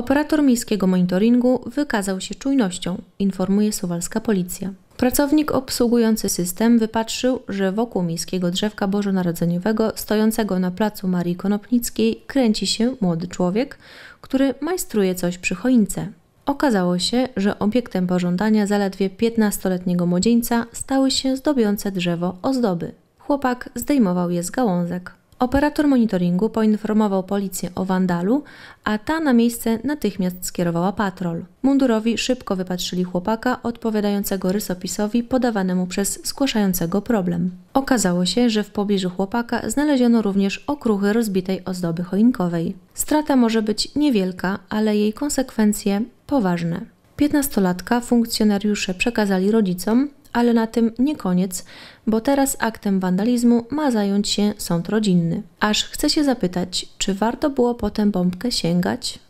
Operator miejskiego monitoringu wykazał się czujnością, informuje suwalska policja. Pracownik obsługujący system wypatrzył, że wokół miejskiego drzewka bożonarodzeniowego stojącego na placu Marii Konopnickiej kręci się młody człowiek, który majstruje coś przy choince. Okazało się, że obiektem pożądania zaledwie 15-letniego młodzieńca stały się zdobiące drzewo ozdoby. Chłopak zdejmował je z gałązek. Operator monitoringu poinformował policję o wandalu, a ta na miejsce natychmiast skierowała patrol. Mundurowi szybko wypatrzyli chłopaka odpowiadającego rysopisowi podawanemu przez zgłaszającego problem. Okazało się, że w pobliżu chłopaka znaleziono również okruchy rozbitej ozdoby choinkowej. Strata może być niewielka, ale jej konsekwencje poważne. Piętnastolatka funkcjonariusze przekazali rodzicom, ale na tym nie koniec, bo teraz aktem wandalizmu ma zająć się sąd rodzinny. Aż chcę się zapytać, czy warto było potem bombkę sięgać?